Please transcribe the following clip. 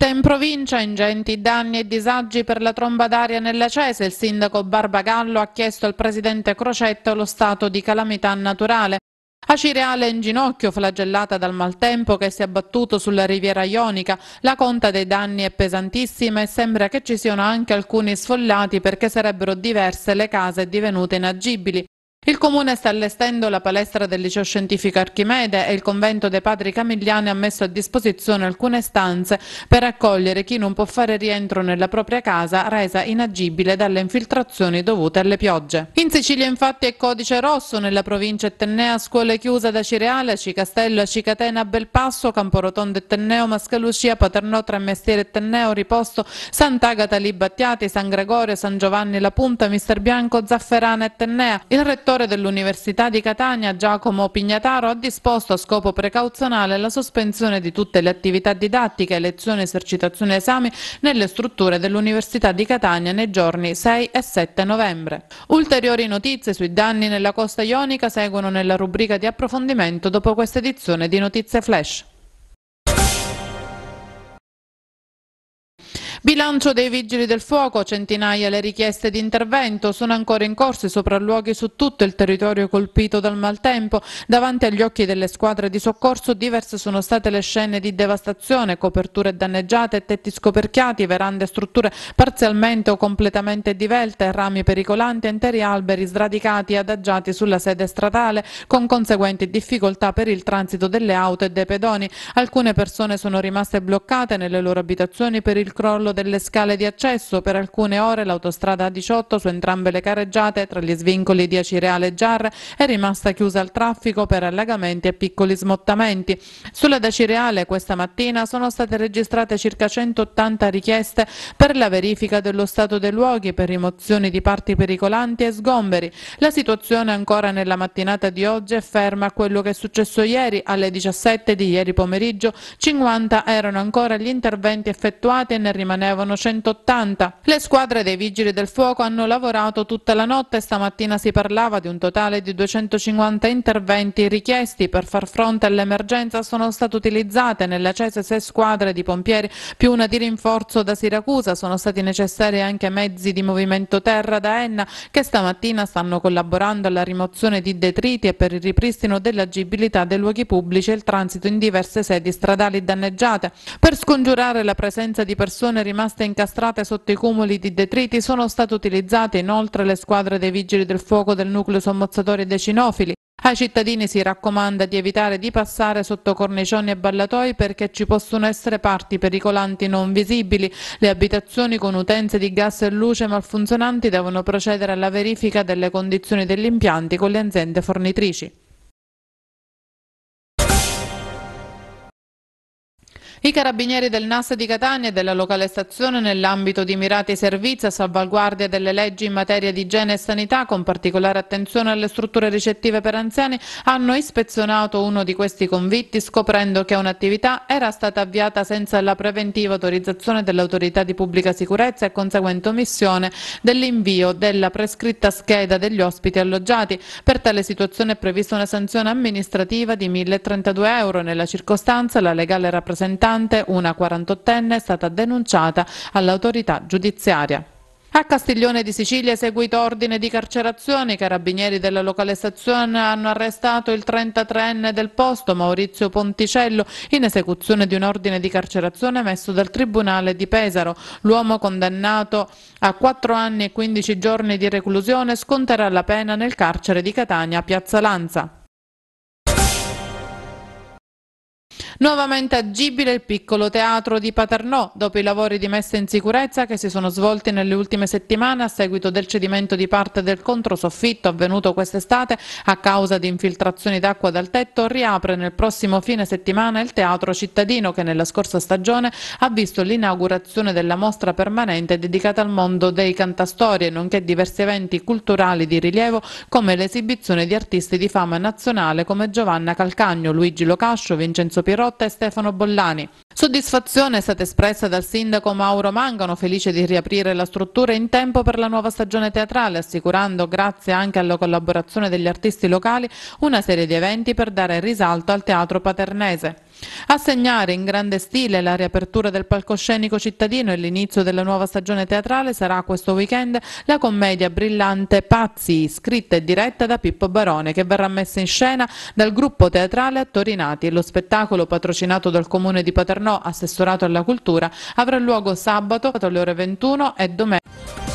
Sentita in provincia ingenti danni e disagi per la tromba d'aria nella il sindaco Barbagallo ha chiesto al presidente Crocetta lo stato di calamità naturale. A Acireale in ginocchio, flagellata dal maltempo che si è abbattuto sulla riviera ionica, la conta dei danni è pesantissima e sembra che ci siano anche alcuni sfollati perché sarebbero diverse le case divenute inagibili. Il comune sta allestendo la palestra del liceo scientifico Archimede e il convento dei padri camigliani ha messo a disposizione alcune stanze per accogliere chi non può fare rientro nella propria casa resa inagibile dalle infiltrazioni dovute alle piogge. In Sicilia infatti è codice rosso nella provincia Ettennea scuole chiuse da Cireale, Cicastello, Cicatena, Belpasso, Camporotondo Ettenneo, Mascalucia, Paternò, Tremestiere Ettenneo, Riposto, Sant'Agata, Libattiati, San Gregorio, San Giovanni, La Punta, Mister Bianco, Zafferana Ettennea. Il rettore rettore dell'Università di Catania, Giacomo Pignataro, ha disposto a scopo precauzionale la sospensione di tutte le attività didattiche, lezioni, esercitazioni e esami nelle strutture dell'Università di Catania nei giorni 6 e 7 novembre. Ulteriori notizie sui danni nella costa ionica seguono nella rubrica di approfondimento dopo questa edizione di Notizie Flash. Bilancio dei Vigili del Fuoco, centinaia le richieste di intervento, sono ancora in corso i sopralluoghi su tutto il territorio colpito dal maltempo. Davanti agli occhi delle squadre di soccorso diverse sono state le scene di devastazione, coperture danneggiate, tetti scoperchiati, verande e strutture parzialmente o completamente divelte, rami pericolanti, interi alberi sradicati e adagiati sulla sede stradale, con conseguenti difficoltà per il transito delle auto e dei pedoni. Alcune persone sono rimaste bloccate nelle loro abitazioni per il crollo crollo delle scale di accesso per alcune ore l'autostrada A18 su entrambe le careggiate tra gli svincoli di Acireale e Giarre è rimasta chiusa al traffico per allagamenti e piccoli smottamenti. Sulla da Cireale questa mattina sono state registrate circa 180 richieste per la verifica dello stato dei luoghi per rimozioni di parti pericolanti e sgomberi. La situazione ancora nella mattinata di oggi è ferma a quello che è successo ieri alle 17 di ieri pomeriggio 50 erano ancora gli interventi effettuati e ne rimanevano ne avevano 180. Le squadre dei vigili del fuoco hanno lavorato tutta la notte e stamattina si parlava di un totale di 250 interventi richiesti per far fronte all'emergenza sono state utilizzate nelle accese sei squadre di pompieri più una di rinforzo da Siracusa. Sono stati necessari anche mezzi di movimento terra da Enna che stamattina stanno collaborando alla rimozione di detriti e per il ripristino dell'agibilità dei luoghi pubblici e il transito in diverse sedi stradali danneggiate. Per scongiurare la presenza di persone rimaste incastrate sotto i cumuli di detriti sono state utilizzate inoltre le squadre dei vigili del fuoco del nucleo sommozzatori dei cinofili. Ai cittadini si raccomanda di evitare di passare sotto cornicioni e ballatoi perché ci possono essere parti pericolanti non visibili. Le abitazioni con utenze di gas e luce malfunzionanti devono procedere alla verifica delle condizioni degli impianti con le aziende fornitrici. I carabinieri del NAS di Catania e della locale stazione nell'ambito di mirati servizi a salvaguardia delle leggi in materia di igiene e sanità con particolare attenzione alle strutture ricettive per anziani hanno ispezionato uno di questi convitti scoprendo che un'attività era stata avviata senza la preventiva autorizzazione dell'autorità di pubblica sicurezza e conseguente omissione dell'invio della prescritta scheda degli ospiti alloggiati. Per tale situazione è prevista una sanzione amministrativa di 1.032 euro. Nella circostanza la legale rappresentante importante, una 48enne è stata denunciata all'autorità giudiziaria. A Castiglione di Sicilia è seguito ordine di carcerazione. I carabinieri della locale stazione hanno arrestato il 33enne del posto, Maurizio Ponticello, in esecuzione di un ordine di carcerazione emesso dal Tribunale di Pesaro. L'uomo condannato a 4 anni e 15 giorni di reclusione sconterà la pena nel carcere di Catania, Piazza Lanza. Nuovamente agibile il piccolo teatro di Paternò, dopo i lavori di messa in sicurezza che si sono svolti nelle ultime settimane a seguito del cedimento di parte del controsoffitto avvenuto quest'estate a causa di infiltrazioni d'acqua dal tetto, riapre nel prossimo fine settimana il teatro cittadino che nella scorsa stagione ha visto l'inaugurazione della mostra permanente dedicata al mondo dei cantastorie, nonché diversi eventi culturali di rilievo come l'esibizione di artisti di fama nazionale come Giovanna Calcagno, Luigi Locascio, Vincenzo Pirotti Marotta e Stefano Bollani. Soddisfazione è stata espressa dal sindaco Mauro Mangano, felice di riaprire la struttura in tempo per la nuova stagione teatrale, assicurando, grazie anche alla collaborazione degli artisti locali, una serie di eventi per dare risalto al teatro paternese. A segnare in grande stile la riapertura del palcoscenico cittadino e l'inizio della nuova stagione teatrale sarà questo weekend la commedia brillante Pazzi, scritta e diretta da Pippo Barone, che verrà messa in scena dal gruppo teatrale Attorinati Nati. Lo spettacolo, patrocinato dal comune di Paternò, Assessorato alla Cultura, avrà luogo sabato alle ore 21 e domenica.